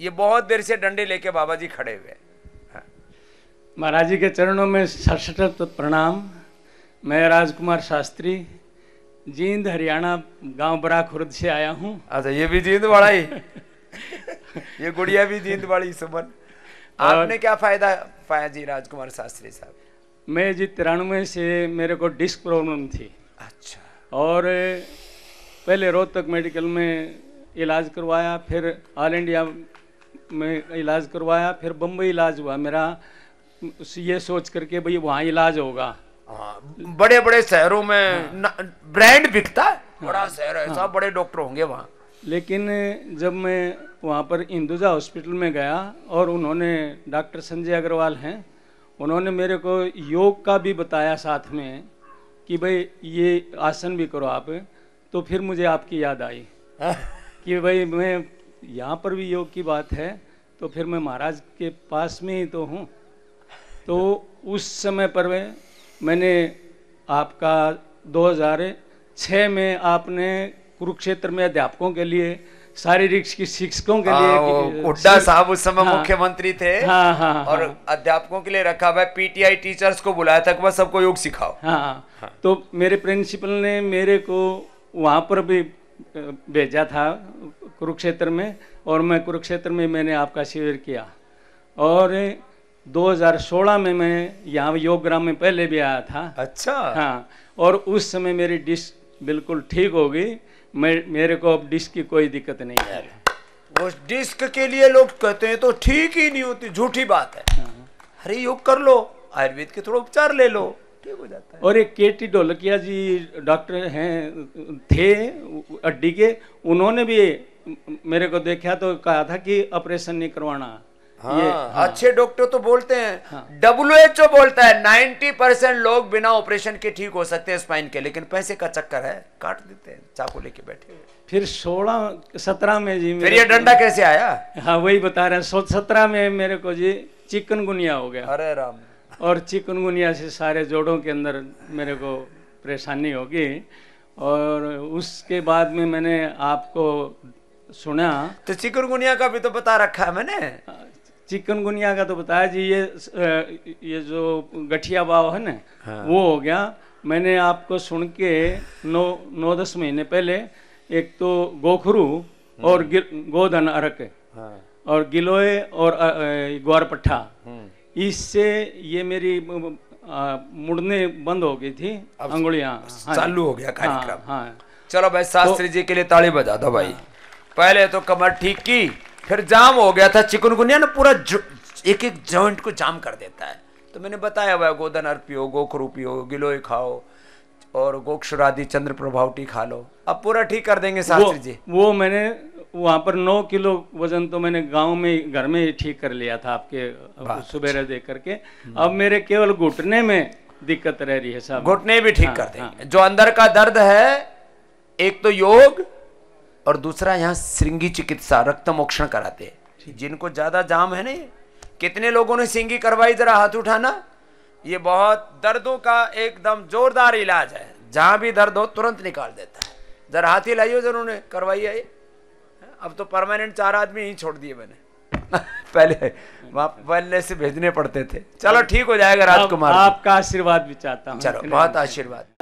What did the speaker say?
ये बहुत देर से डंडे लेके बाबा जी खड़े हुए हाँ। महाराज जी के चरणों में सशक्त प्रणाम मैं राजकुमार शास्त्री जींद हरियाणा गांव बरा खुर्द से आया हूँ अच्छा ये भी जींद वाला ही ये गुड़िया भी जींद वाली सुमन आपने क्या फायदा पाया जी राजकुमार शास्त्री साहब मैं जी तिरानवे से मेरे को डिस्क प्रॉब्लम थी अच्छा और पहले रोहतक मेडिकल में इलाज करवाया फिर ऑल इंडिया में इलाज करवाया फिर बम्बई इलाज हुआ मेरा ये सोच करके भाई वहाँ इलाज होगा हाँ, बड़े बड़े शहरों में हाँ। ब्रांड बिकता है हाँ। बड़ा शहर है सब हाँ। बड़े डॉक्टर होंगे वहाँ लेकिन जब मैं वहाँ पर इंदुजा हॉस्पिटल में गया और उन्होंने डॉक्टर संजय अग्रवाल हैं उन्होंने मेरे को योग का भी बताया साथ में कि भाई ये आसन भी करो आप तो फिर मुझे आपकी याद आई कि भाई मैं यहाँ पर भी योग की बात है तो फिर मैं महाराज के पास में ही तो हूँ तो उस समय पर मैं मैंने आपका 2006 में आपने कुरुक्षेत्र में अध्यापकों के लिए शारीरिक शिक्षकों के लिए हुड्डा हाँ, साहब उस समय हाँ, मुख्यमंत्री थे हाँ, हाँ, हाँ, और अध्यापकों के लिए रखा हुआ पीटीआई टीचर्स को बुलाया था कि बस सबको योग सिखाओ हाँ, हाँ, हाँ। तो मेरे प्रिंसिपल ने मेरे को वहाँ पर भी भेजा था कुरुक्षेत्र में और मैं कुरुक्षेत्र में मैंने आपका शिविर किया और 2016 में मैं यहाँ योग ग्राम में पहले भी आया था अच्छा हाँ और उस समय मेरी डिश बिल्कुल ठीक हो गई मैं मेरे को अब डिश की कोई दिक्कत नहीं है वो डिस्क के लिए लोग कहते हैं तो ठीक ही नहीं होती झूठी बात है हरे हाँ। योग कर लो आयुर्वेद के थोड़ा उपचार ले लो ठीक हो जाता है और एक के टी ढोलकिया जी डॉक्टर हैं थे अड्डी के उन्होंने भी मेरे को देखा तो कहा था कि ऑपरेशन नहीं करवाना हाँ, ये, हाँ, अच्छे डॉक्टर तो बोलते हैं डब्ल्यू एच ओ बोलता है नाइन्टी परसेंट लोग बिना ऑपरेशन के ठीक हो सकते हैं स्पाइन के लेकिन पैसे का चक्कर है काट देते हैं चाकू लेके बैठे फिर सोलह सत्रह में जी फिर ये डंडा कैसे आया हाँ वही बता रहे हैं सो सत्रह में मेरे को जी चिकनगुनिया हो गया अरे राम और चिकनगुनिया से सारे जोड़ों के अंदर मेरे को परेशानी होगी और उसके बाद में मैंने आपको सुना तो चिकनगुनिया का भी तो बता रखा है मैंने चिकनगुनिया का तो बताया जी ये ये जो गठिया बाव है ना हाँ। वो हो गया मैंने आपको सुन के नौ नौ दस महीने पहले एक तो गोखरू हम्म। और गोधन अरक हाँ। और गिलोय और ग्वारपट्ठा हम्म। इससे ये मेरी मुड़ने बंद हो गई थी अंगुड़ियाँ हाँ, चालू हो गया हाँ, कार्यक्रम हाँ, हाँ, चलो भाई शास्त्री तो, जी के लिए ताली बजा दो भाई हाँ। पहले तो कमर ठीक की फिर जाम हो गया था चिकनगुनिया ना पूरा एक एक जॉइंट को जाम कर देता है तो मैंने बताया हुआ गोदन अर्प पियो गोखरू पियो गिलोय खाओ और गोक्षुरादि चंद्र प्रभावटी खा लो अब पूरा ठीक कर देंगे शास्त्री जी वो मैंने वहाँ पर नौ किलो वजन तो मैंने गांव में घर में ही ठीक कर लिया था आपके सुबह दे करके अब मेरे केवल घुटने में दिक्कत रह रही है साहब घुटने भी ठीक हाँ, कर हाँ। देंगे हाँ। जो अंदर का दर्द है एक तो योग और दूसरा यहाँ श्रृंगी चिकित्सा रक्त मोक्षण कराते हैं जिनको ज़्यादा जाम है नहीं कितने लोगों ने सिंगी करवाई जरा हाथ उठाना ये बहुत दर्दों का एकदम जोरदार इलाज है जहाँ भी दर्द हो तुरंत निकाल देता है जरा हाथ ही लाइयो जरूर ने करवाई है अब तो परमानेंट चार आदमी ही छोड़ दिए मैंने पहले वहाँ से भेजने पड़ते थे चलो ठीक हो जाएगा राजकुमार आपका आशीर्वाद भी चाहता हूँ चलो बहुत आशीर्वाद